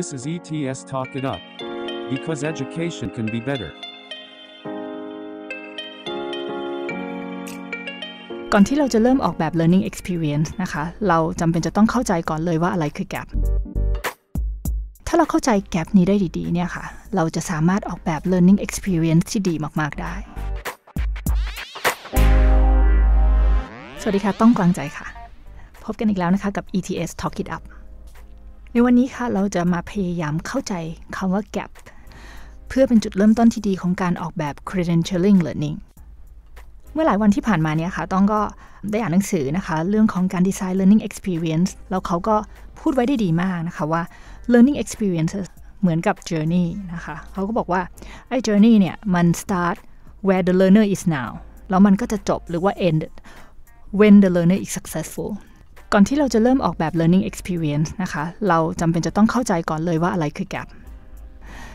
This is ETS Talk It Up. Because education can be better. ก่อนที่เราจะเริ่มออกแบบ learning experience นะคะ เราจำเป็นจะต้องเข้าใจก่อนเลยว่าอะไรคือ gap ถ้าเราเข้าใจ gap นี้ได้ดี ๆ เนี่ยค่ะ เราจะสามารถออกแบบ learning experience ที่ดีมาก ๆ ได้ สวัสดีค่ะ ต้องกลางใจค่ะ พบกันอีกแล้วนะคะกับ ETS Talk It Up ในวันนี้ค่ะเราจะมาพยายามเข้าใจคำว่า gap เพื่อเป็นจุดเริ่มต้นที่ดีของการออกแบบ credentialing learning เมื่อหลายวันที่ผ่านมาเนี่ยค่ะต้องก็ได้อ่านหนังสือนะคะเรื่องของการ design learning experience แล้วเขาก็พูดไว้ได้ดีมากนะคะว่า learning experiences เหมือนกับ journey นะคะเขาก็บอกว่าไอ้ journey เนี่ยมัน start where the learner is now แล้วมันก็จะจบหรือว่า end when the learner is successful ก่อนที่เราจะเริ่มออกแบบ learning experience นะคะ เราจำเป็นจะต้องเข้าใจก่อนเลยว่าอะไรคือ gap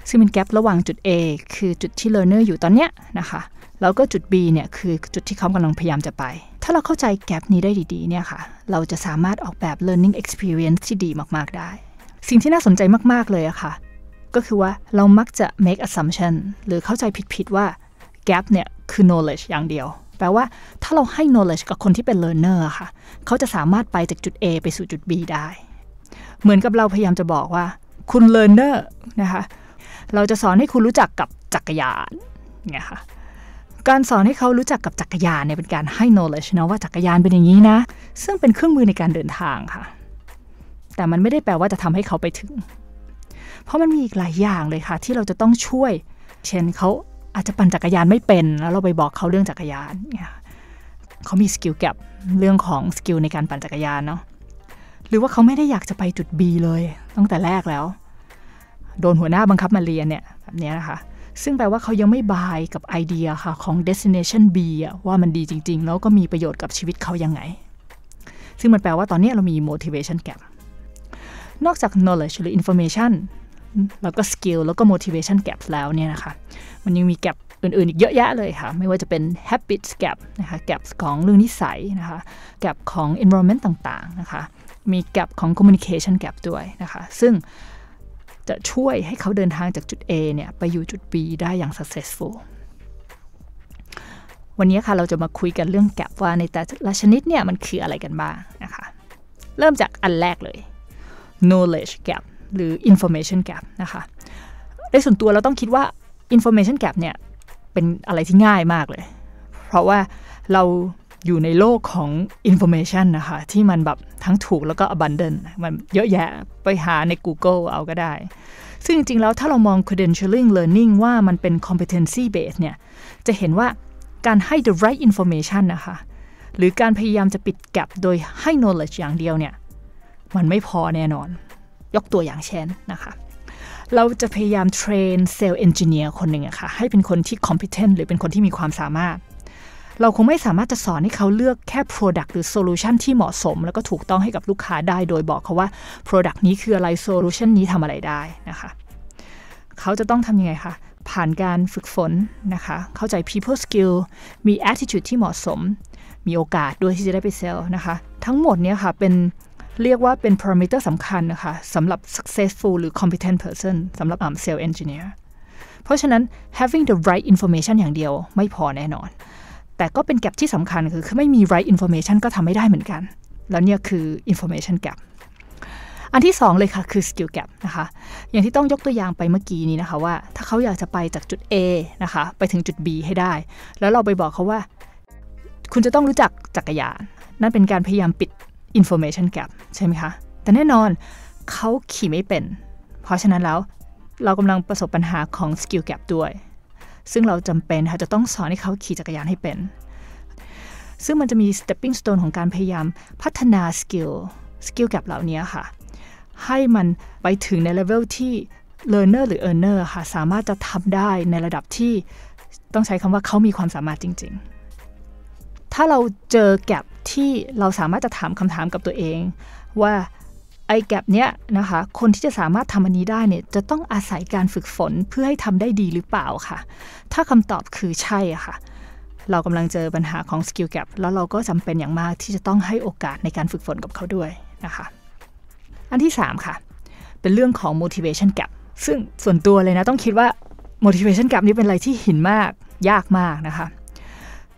ซึ่งเป็น gap ระหว่างจุด A คือจุดที่ learner อยู่ตอนเนี้ยนะคะ แล้วก็จุด B เนี่ยคือจุดที่เขากำลังพยายามจะไป ถ้าเราเข้าใจ gap นี้ได้ดีๆ เนี่ยค่ะ เราจะสามารถออกแบบ learning experience ที่ดีมากๆได้ สิ่งที่น่าสนใจมากๆ เลยอะค่ะ ก็คือว่าเรามักจะ make assumption หรือเข้าใจผิดๆ ว่า gap เนี่ยคือ knowledge อย่างเดียวแปลว่าถ้าเราให้ knowledge กับคนที่เป็น learner ค่ะเขาจะสามารถไปจากจุด A ไปสู่จุด B ได้ เหมือนกับเราพยายามจะบอกว่าคุณ learner นะคะเราจะสอนให้คุณรู้จักกับจักรยานเนี่ยค่ะการสอนให้เขารู้จักกับจักรยานเนี่ยเป็นการให้ knowledge นะว่าจักรยานเป็นอย่างนี้นะซึ่งเป็นเครื่องมือในการเดินทางค่ะแต่มันไม่ได้แปลว่าจะทำให้เขาไปถึง เพราะมันมีอีกหลายอย่างเลยค่ะที่เราจะต้องช่วย เช่นเขาอาจจะปั่นจักรยานไม่เป็น แล้วเราไปบอกเขาเรื่องจักรยานเนี่ยเขามีสกิลแกลบเรื่องของสกิลในการปั่นจักรยานเนาะหรือว่าเขาไม่ได้อยากจะไปจุด B เลย ตั้งแต่แรกแล้ว โดนหัวหน้าบังคับมาเรียนเนี่ยแบบนี้นะคะ ซึ่งแปลว่าเขายังไม่บายกับไอเดียค่ะของ destination B ว่ามันดีจริงๆ แล้วก็มีประโยชน์กับชีวิตเขายังไง ซึ่งมันแปลว่าตอนนี้เรามี motivation gap นอกจาก knowledge หรือ information แล้วก็สกิลแล้วก็ motivation gap แล้วเนี่ยนะคะ มันยังมี gap อื่นๆ อีกเยอะแยะเลยค่ะ ไม่ว่าจะเป็น habits gap นะคะ gap ของเรื่องนิสัยนะคะ gap ของ environment ต่างๆ นะคะ มี gap ของ communication gap ด้วยนะคะ ซึ่งจะช่วยให้เขาเดินทางจากจุด A เนี่ยไปอยู่จุด B ได้อย่าง successful วันนี้ค่ะเราจะมาคุยกันเรื่องแกลบว่าในแต่ละชนิดเนี่ยมันคืออะไรกันบ้างนะคะ เริ่มจากอันแรกเลย knowledge gap หรือ information gap นะคะในส่วนตัวเราต้องคิดว่า information gap เนี่ย เป็นอะไรที่ง่ายมากเลย เพราะว่าเราอยู่ในโลกของ information นะคะ ที่มันแบบทั้งถูกแล้วก็ abundant มันเยอะแยะไปหาใน Google เอาก็ได้ ซึ่งจริง ๆ แล้วถ้าเรามอง credentialing learning ว่ามันเป็น competency based เนี่ย จะเห็นว่าการให้ the right information นะคะ หรือการพยายามจะปิดแกลบโดยให้ knowledge อย่างเดียวเนี่ย มันไม่พอแน่นอนยกตัวอย่างเช่นนะคะ เราจะพยายามเทรนเซลล์เอนจิเนียร์คนหนึ่งอะค่ะให้เป็นคนที่คอมพิเทนหรือเป็นคนที่มีความสามารถ เราคงไม่สามารถจะสอนให้เขาเลือกแค่ Product หรือ Solution ที่เหมาะสม แล้วก็ถูกต้องให้กับลูกค้าได้โดยบอกเขาว่า Product นี้คืออะไร Solution นี้ทำอะไรได้นะคะ เขาจะต้องทำยังไงคะ ผ่านการฝึกฝนนะคะ เข้าใจ people skill มี attitude ที่เหมาะสม มีโอกาสด้วยที่จะได้ไปเซลล์นะคะ ทั้งหมดเนี้ยค่ะเป็นเรียกว่าเป็นพารามิเตอร์สำคัญนะคะสำหรับ successful หรือ competent person สำหรับ um, sales engineer เพราะฉะนั้น having the right information อย่างเดียวไม่พอแน่นอน แต่ก็เป็นแกลบที่สำคัญคือ คือ ไม่มี right information ก็ทำไม่ได้เหมือนกัน แล้วเนี่ยคือ information gap อันที่2เลยค่ะ คือ skill gap นะคะ อย่างที่ต้องยกตัวอย่างไปเมื่อกี้นี้นะคะว่า ถ้าเขาอยากจะไปจากจุด A นะคะ ไปถึงจุด B ให้ได้ แล้วเราไปบอกเขาว่า คุณจะต้องรู้จักจักรยานนั่นเป็นการพยายามปิด information gap ใช่ไหมคะ แต่แน่นอนเขาขี่ไม่เป็น เพราะฉะนั้นแล้วเรากำลังประสบปัญหาของ skill gap ด้วย ซึ่งเราจำเป็นค่ะจะต้องสอนให้เขาขี่จักรยานให้เป็น ซึ่งมันจะมี stepping stone ของการพยายามพัฒนาสกิลสกิลแกลบเหล่านี้ค่ะ ให้มันไปถึงในระดับที่ learner หรือ earner ค่ะสามารถจะทำได้ในระดับที่ต้องใช้คำว่าเขามีความสามารถจริง ๆถ้าเราเจอแกลบที่เราสามารถจะถามคำถามกับตัวเอง ว่าไอ้แกลบเนี้ยนะคะ คนที่จะสามารถทำอันนี้ได้เนี่ย จะต้องอาศัยการฝึกฝนเพื่อให้ทำได้ดีหรือเปล่าค่ะ ถ้าคำตอบคือใช่ะค่ะ เรากำลังเจอปัญหาของสกิลแกลบแล้วเราก็จำเป็นอย่างมากที่จะต้องให้โอกาสในการฝึกฝนกับเขาด้วยนะคะ อันที่ 3 ค่ะ เป็นเรื่องของ motivation gap ซึ่งส่วนตัวเลยนะต้องคิดว่า motivation gap นี้เป็นอะไรที่หินมากยากมากนะคะ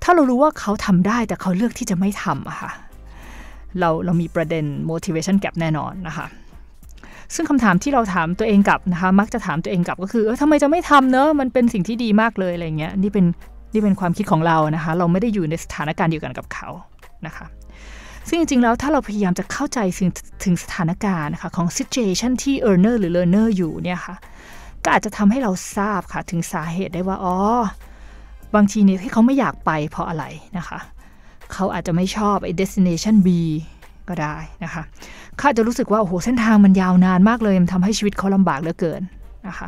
ถ้าเรารู้ว่าเขาทำได้แต่เขาเลือกที่จะไม่ทำอะค่ะเราเรามีประเด็น motivation gap แน่นอนนะคะ ซึ่งคำถามที่เราถามตัวเองกลับนะคะ มักจะถามตัวเองกลับก็คือเออทำไมจะไม่ทำเนอะมันเป็นสิ่งที่ดีมากเลยอะไรเงี้ยนี่เป็นนี่เป็นความคิดของเรานะคะ เราไม่ได้อยู่ในสถานการณ์เดียวกันกับเขานะคะซึ่งจริงๆแล้วถ้าเราพยายามจะเข้าใจถึงสถานการณ์นะคะของ situation ที่ earner หรือ learner อยู่เนี่ยค่ะก็อาจจะทำให้เราทราบค่ะถึงสาเหตุได้ว่าอ๋อบางทีเนี่ยที่เขาไม่อยากไปเพราะอะไรนะคะเขาอาจจะไม่ชอบไอ้ destination B ก็ได้นะคะเขาาจจะรู้สึกว่าโอ้โหเส้นทางมันยาวนานมากเลยมันทำให้ชีวิตเขาลำบากเหลือเกินนะคะ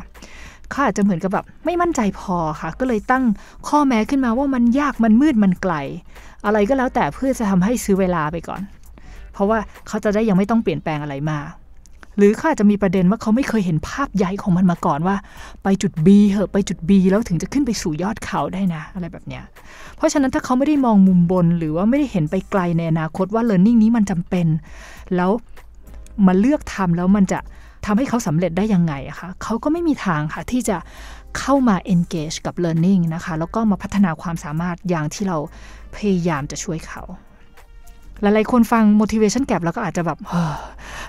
เขาอาจจะเหมือนกับแบบ ไม่มั่นใจพอค่ะ ก็เลยตั้งข้อแม้ขึ้นมาว่ามันยากมันมืดมันไกล อะไรก็แล้วแต่เพื่อจะทำให้ซื้อเวลาไปก่อน เพราะว่าเขาจะได้ยังไม่ต้องเปลี่ยนแปลงอะไรมากหรือเขาอาจจะมีประเด็นว่าเขาไม่เคยเห็นภาพย้ายของมันมาก่อนว่า ไปจุด B เหอะไปจุด B แล้วถึงจะขึ้นไปสู่ยอดเขาได้นะ อะไรแบบเนี้ยเพราะฉะนั้นถ้าเขาไม่ได้มองมุมบนหรือว่าไม่ได้เห็นไปไกลในอนาคตว่า learning นี้มันจำเป็นแล้วมาเลือกทำแล้วมันจะทำให้เขาสำเร็จได้ยังไงอะคะเขาก็ไม่มีทางค่ะที่จะเข้ามา engage กับ learning นะคะ แล้วก็มาพัฒนาความสามารถอย่างที่เราพยายามจะช่วยเขาหลายๆคนฟัง motivation gap แล้วก็อาจจะแบบ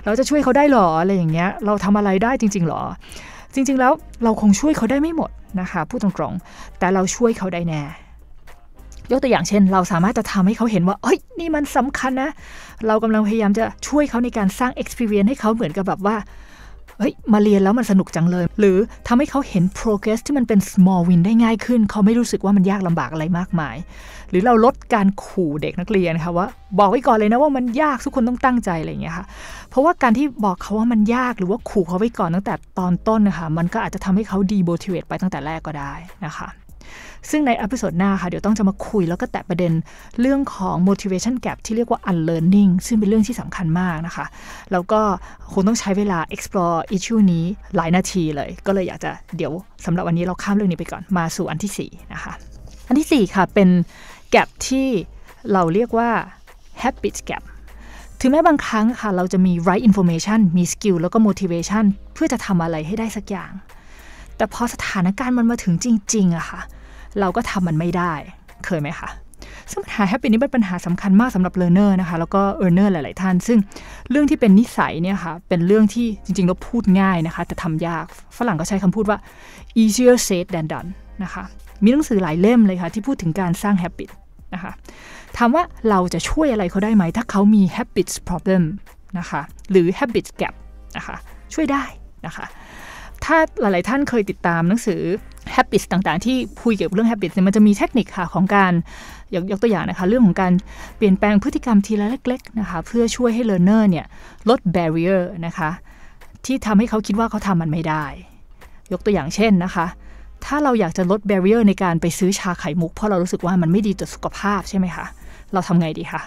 เราจะช่วยเขาได้หรอ อะไรอย่างเงี้ยเราทำอะไรได้จริง ๆ หรอ จริง ๆ แล้วเราคงช่วยเขาได้ไม่หมดนะคะพูดตรงๆแต่เราช่วยเขาได้แน่ยกตัวอย่างเช่นเราสามารถจะทำให้เขาเห็นว่าเฮ้ยนี่มันสำคัญนะ เรากำลังพยายามจะช่วยเขาในการสร้าง experience ให้เขาเหมือนกับแบบว่าเฮ้ยมาเรียนแล้วมันสนุกจังเลย หรือทำให้เขาเห็น progress ที่มันเป็น small win ได้ง่ายขึ้น เขาไม่รู้สึกว่ามันยากลำบากอะไรมากมาย หรือเราลดการขู่เด็กนักเรียนค่ะว่า บอกไว้ก่อนเลยนะว่ามันยากทุกคนต้องตั้งใจอะไรอย่างเงี้ยค่ะ เพราะว่าการที่บอกเขาว่ามันยากหรือว่าขู่เขาไว้ก่อนตั้งแต่ตอนต้นนะคะมันก็อาจจะทำให้เขา demotivate ไปตั้งแต่แรกก็ได้นะคะซึ่งในอพิโซดหน้าค่ะเดี๋ยวต้องจะมาคุยแล้วก็แตะประเด็นเรื่องของ motivation gap ที่เรียกว่า unlearning ซึ่งเป็นเรื่องที่สำคัญมากนะคะ แล้วก็คงต้องใช้เวลา explore issue นี้ หลายนาทีเลย ก็เลยอยากจะเดี๋ยวสำหรับวันนี้เราข้ามเรื่องนี้ไปก่อนมาสู่อันที่ 4 นะคะ อันที่ 4 ค่ะเป็น gap ที่เราเรียกว่า habit gap ถึงแม้บางครั้งค่ะ เราจะมี right information มี skill แล้วก็ motivation เพื่อจะทำอะไรให้ได้สักอย่างแต่พอสถานการณ์มันมาถึงจริงๆอะค่ะเราก็ทำมันไม่ได้เคยไหมคะซึ่งปัญหาแฮปปี้นี้เป็นปัญหาสำคัญมากสำหรับเลอร์เนอร์นะคะแล้วก็เออร์เนอร์หลายๆท่าน ซึ่งเรื่องที่เป็นนิสัยเนี่ยค่ะเป็นเรื่องที่จริงๆเราพูดง่ายนะคะ แต่ทำยาก ฝรั่งก็ใช้คำพูดว่า easier said than done นะคะมีหนังสือหลายเล่มเลยค่ะที่พูดถึงการสร้างแฮปปี้นะคะถามว่าเราจะช่วยอะไรเขาได้ไหมถ้าเขามี habits problem นะคะหรือ habits gap นะคะช่วยได้นะคะถ้าหลายๆ ท่านเคยติดตามหนังสือ habits ต่างๆ ที่คุยเกี่ยวกับเรื่อง habits เนี่ย มันจะมีเทคนิคค่ะ ของการยกยกตัวอย่างนะคะ เรื่องของการเปลี่ยนแปลงพฤติกรรมทีละเล็ก ๆ นะคะ เพื่อช่วยให้ learner เนี่ยลด barrier นะคะ ที่ทำให้เขาคิดว่าเขาทำมันไม่ได้ ยกตัวอย่างเช่นนะคะ ถ้าเราอยากจะลด barrier ในการไปซื้อชาไข่มุก เพราะเรารู้สึกว่ามันไม่ดีต่อสุขภาพใช่ไหมคะ เราทำไงดีคะ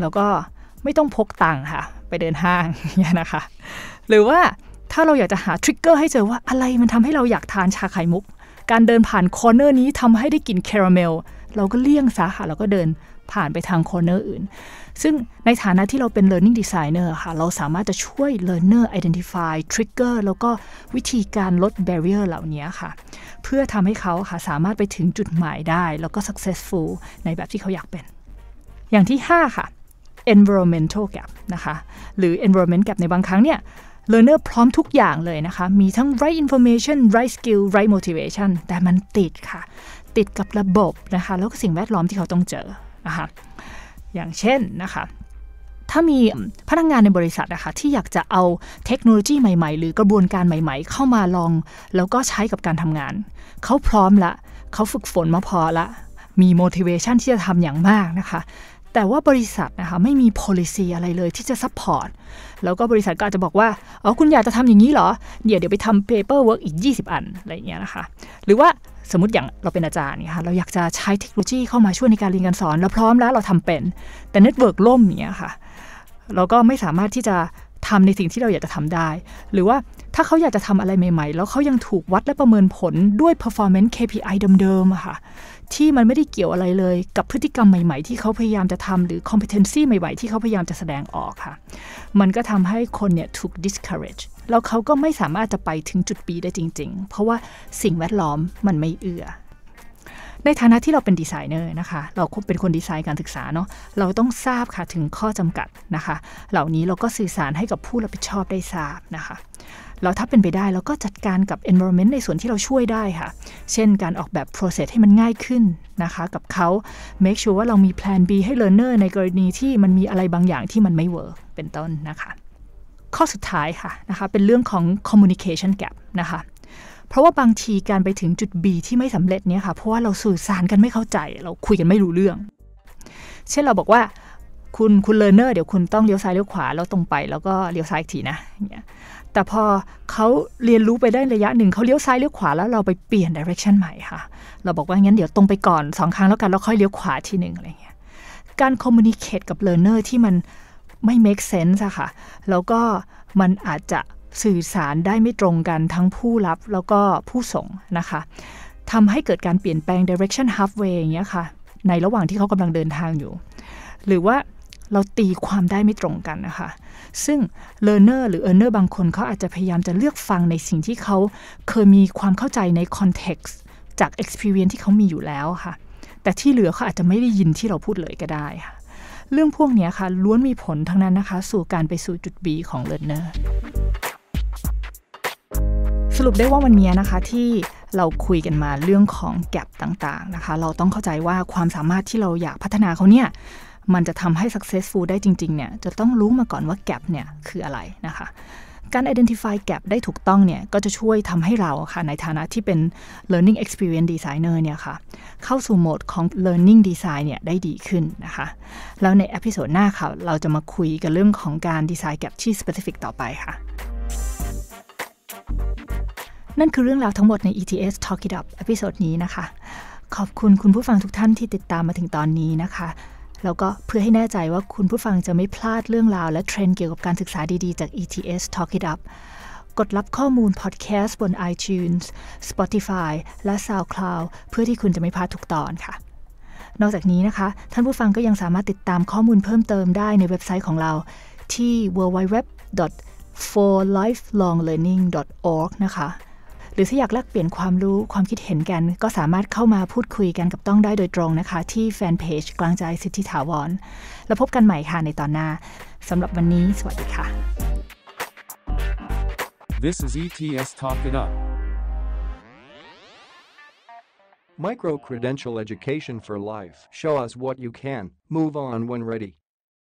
แล้วก็ไม่ต้องพกตังค่ะ ไปเดินห้างเนี่ยนะคะ หรือว่าถ้าเราอยากจะหาทริกเกอร์ให้เจอว่าอะไรมันทำให้เราอยากทานชาไข่มุก การเดินผ่านคอร์เนอร์นี้ทำให้ได้กลิ่นคาราเมล เราก็เลี่ยงสาขาเราก็เดินผ่านไปทางคอร์เนอร์อื่น ซึ่งในฐานะที่เราเป็น Learning Designer ค่ะ เราสามารถจะช่วย Learner Identify Trigger แล้วก็วิธีการลด Barrier เหล่านี้ค่ะ เพื่อทำให้เขาค่ะสามารถไปถึงจุดหมายได้ แล้วก็ Successful ในแบบที่เขาอยากเป็น อย่างที่ 5 ค่ะ environmental gap นะคะ หรือ environment gap ในบางครั้งเนี่ย learner พร้อมทุกอย่างเลยนะคะ มีทั้ง right information right skill right motivation แต่มันติดค่ะ ติดกับระบบนะคะ แล้วก็สิ่งแวดล้อมที่เขาต้องเจอนะคะอย่างเช่นนะคะ ถ้ามีพนักงงานในบริษัทนะคะ ที่อยากจะเอาเทคโนโลยีใหม่ๆ หรือกระบวนการใหม่ๆ เข้ามาลอง แล้วก็ใช้กับการทำงาน เขาพร้อมละ เขาฝึกฝนมาพอละ มี motivation ที่จะทำอย่างมากนะคะแต่ว่าบริษัทนะคะไม่มี policy อะไรเลยที่จะซัพพอร์ต แล้วก็บริษัทก็อาจจะบอกว่า อ๋อคุณอยากจะทำอย่างนี้เหรอ เดี๋ยวเดี๋ยวไปทำ paper work อีก 20 อัน อะไรเงี้ยนะคะ หรือว่าสมมติอย่างเราเป็นอาจารย์เนี่ยค่ะเราอยากจะใช้เทคโนโลยีเข้ามาช่วยในการเรียนการสอนเราพร้อมแล้วเราทำเป็น แต่เน็ตเวิร์กล่มเนี่ยค่ะ เราก็ไม่สามารถที่จะทำในสิ่งที่เราอยากจะทำได้ หรือว่าถ้าเขาอยากจะทำอะไรใหม่ ๆ แล้วเขายังถูกวัดและประเมินผลด้วย performance KPI เดิมๆค่ะ ที่มันไม่ได้เกี่ยวอะไรเลย กับพฤติกรรมใหม่ๆ ที่เขาพยายามจะทำหรือ competency ใหม่ๆที่เขาพยายามจะแสดงออกค่ะ มันก็ทำให้คนเนี่ยถูก discourage แล้วเขาก็ไม่สามารถจะไปถึงจุดปีได้จริง ๆ เพราะว่าสิ่งแวดล้อมมันไม่เอือ้อในฐานะที่เราเป็นดีไซเนอร์นะคะเราเป็นคนดีไซน์การศึกษาเนาะเราต้องทราบค่ะถึงข้อจำกัดนะคะ เหล่านี้เราก็สื่อสารให้กับผู้รับผิดชอบได้ทราบนะคะแล้วถ้าเป็นไปได้เราก็จัดการกับ environment ในส่วนที่เราช่วยได้ค่ะ เช่นการออกแบบ process ให้มันง่ายขึ้นนะคะ กับเขา make sure ว่าเรามี plan B ให้ learner ในกรณีที่มันมีอะไรบางอย่างที่มันไม่ work เป็นต้นนะคะ ข้อสุดท้ายค่ะนะคะเป็นเรื่องของ communication gap นะคะเพราะว่าบางทีการไปถึงจุด B ที่ไม่สำเร็จเนี่ยค่ะ เพราะว่าเราสื่อสารกันไม่เข้าใจ เราคุยกันไม่รู้เรื่อง เช่นเราบอกว่าคุณคุณเลอร์เนอร์เดี๋ยวคุณต้องเลี้ยวซ้ายเลี้ยวขวาแล้วตรงไป แล้วก็เลี้ยวซ้ายอีกทีนะเนี่ยแต่พอเขาเรียนรู้ไปได้ระยะหนึ่งเขาเลี้ยวซ้ายเลี้ยวขวาแล้วเราไปเปลี่ยนดิเรกชันใหม่ค่ะเราบอกว่างั้นเดี๋ยวตรงไปก่อนสองครั้งแล้วกันแล้วค่อยเลี้ยวขวาทีหนึ่งอะไรเงี้ยการคอมมูนิเคตกับเลอร์เนอร์ที่มันไม่ make sense อะค่ะ แล้วก็มันอาจจะสื่อสารได้ไม่ตรงกันทั้งผู้รับแล้วก็ผู้ส่งนะคะ ทำให้เกิดการเปลี่ยนแปลง direction halfway อย่างเงี้ยค่ะ ในระหว่างที่เขากำลังเดินทางอยู่ หรือว่าเราตีความได้ไม่ตรงกันนะคะ ซึ่ง learner หรือ earner บางคนเขาอาจจะพยายามจะเลือกฟังในสิ่งที่เขาเคยมีความเข้าใจใน context จาก experience ที่เขามีอยู่แล้วค่ะ แต่ที่เหลือเขาอาจจะไม่ได้ยินที่เราพูดเลยก็ได้ค่ะ เรื่องพวกนี้ค่ะ ล้วนมีผลทั้งนั้นนะคะ สู่การไปสู่จุด B ของ learner รุปได้ว่าวันนี้นะคะ ที่เราคุยกันมาเรื่องของแกลบต่างๆนะคะ เราต้องเข้าใจว่าความสามารถที่เราอยากพัฒนาเขาเนี่ย มันจะทำให้ successful ได้จริงๆ เนี่ย จะต้องรู้มาก่อนว่าแกลบเนี่ย คืออะไรนะคะ การ identify แกลบได้ถูกต้องเนี่ย ก็จะช่วยทำให้เราค่ะในฐานะที่เป็น learning experience designer เนี่ยค่ะเข้าสู่โหมดของ learning design เนี่ย ได้ดีขึ้นนะคะ แล้วในอพิโซดหน้าค่ะเราจะมาคุยกันเรื่องของการ design กลบที่ specific ต่อไปค่ะนั่นคือเรื่องราวทั้งหมดใน ETS Talk It Up อพิโซดนี้นะคะ ขอบคุณคุณผู้ฟังทุกท่านที่ติดตามมาถึงตอนนี้นะคะ แล้วก็เพื่อให้แน่ใจว่าคุณผู้ฟังจะไม่พลาดเรื่องราวและเทรนด์เกี่ยวกับการศึกษาดีๆ จาก ETS Talk It Up กดรับข้อมูลพอดแคสต์บน iTunes, Spotify และ SoundCloud เพื่อที่คุณจะไม่พลาดทุกตอนค่ะ นอกจากนี้นะคะ ท่านผู้ฟังก็ยังสามารถติดตามข้อมูลเพิ่มเติมได้ในเว็บไซต์ของเรา ที่ www forlifelonglearning.org นะคะหรือถ้าอยากแลกเปลี่ยนความรู้ความคิดเห็นกัน ก็สามารถเข้ามาพูดคุยกันกับต้องได้โดยตรงนะคะ ที่แฟนเพจกลางใจสิทธิถาวร แล้วพบกันใหม่ค่ะในตอนหน้าสำหรับวันนี้สวัสดีค่ะ This is ETS Talk It Up Micro Credential Education for Life Show us what you can move on when ready